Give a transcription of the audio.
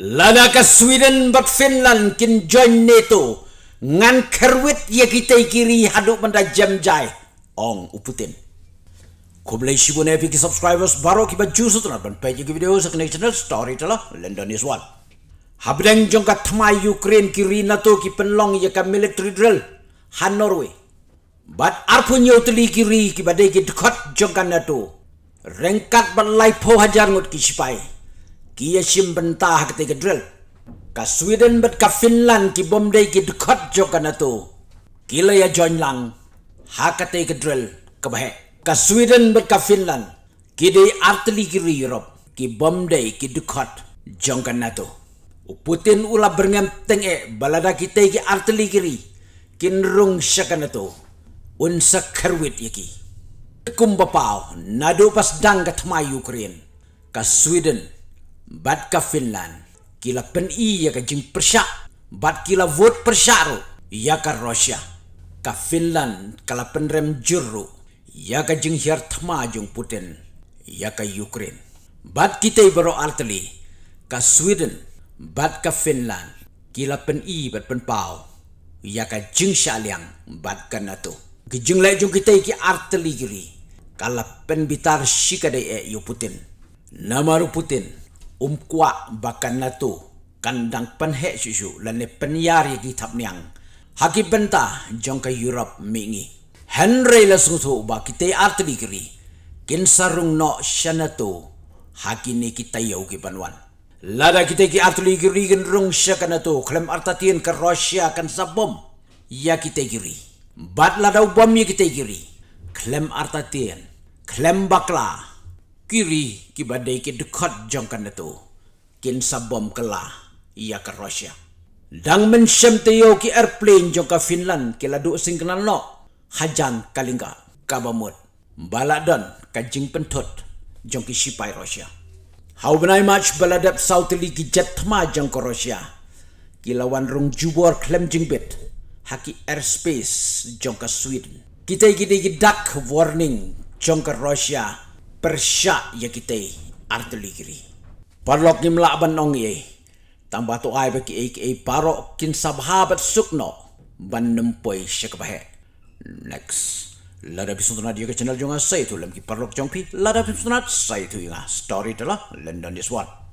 Lada ka Sweden bat Finland kin join NATO ngan kerwit ye kita kiri haduk manda jam jai ong uputin. Kubla isi bu nefi ki subscribers baro ki baju sutra ban page ki video sa channel story tala London is one. Habdeng jong ka tamai Ukraine kiri NATO ki penlong ye ka military drill han Norway. Bat arpun ye utili kiri ki badai ki dekot jong ka NATO. Rengkat balai pohajar ngut ki sipai. Rengkat balai pohajar ngut ki sipai. Kia sim bentah ketika drill. Ka Sweden bet ka Finland ki bom dei ki dekat jo kana tu. Kila ya join lang. Ha kate ke drill ke bahe. Ka Sweden bet ka Finland. Ki dei artli ki ri Europe. Ki bom dei ki dekat jo kana tu. U Putin ula berngam teng e balada kita ki artli ki ri. Kin rung sya tu. Un sekerwit ya ki. Kum bapau nadu pas dang ke temai Ukraine. Ka Sweden. Ka Sweden bat ka Finland kila pen i ya ka jing persya bat kila vot persya ro ya ka Russia ka Finland kala pen rem jurro ya ka jing hier tma jung Putin ya ka Ukraine bat kita ibaro artli ka Sweden bat ka Finland kila pen i bat pen pau ya ka jing shaliang bat ka NATO ki jing lai jung kita ki artli giri kala pen bitar shikade e yu Putin Namaru Putin umkwa bakan natu kandang penhek susu lane penyar yagi tap niang haki benta jong ke europe mingi henry la susu ba kite artli kri kin sarung no shanatu haki ne kita yau ki panwan lada kite ki artli kri gen rung shakanatu klem artatien ke russia kan sabom ya kite kri bat lada ubam ya kite kri klem artatien klem bakla kiri kibadai ke dekat jangkan itu. Kin sabom kelah ia ke Rusia. Dang mensyem teo ki airplane jangka Finland ke laduk sing kenal nok. Hajan kalingga kabamut. Balak don kajing pentut jangki sipai Rusia. How benai match baladap South League jet tema jangka Rusia. Kilawan rung jubor klem jingbit. Haki airspace jangka Sweden. Kita ikut-ikut duck warning jangka Rusia. Rusia persyak ya kita artili kiri. Parlok ni melakban nong ye. Tambah tu ay bagi ay ay parok kin sabhabat sukno. Ban nempoy syekabahe. Next. Lada bisuntunat dia ke channel jongan saya tu. Lemki parlok jongpi. Lada bisuntunat saya tu yang story telah. London is one.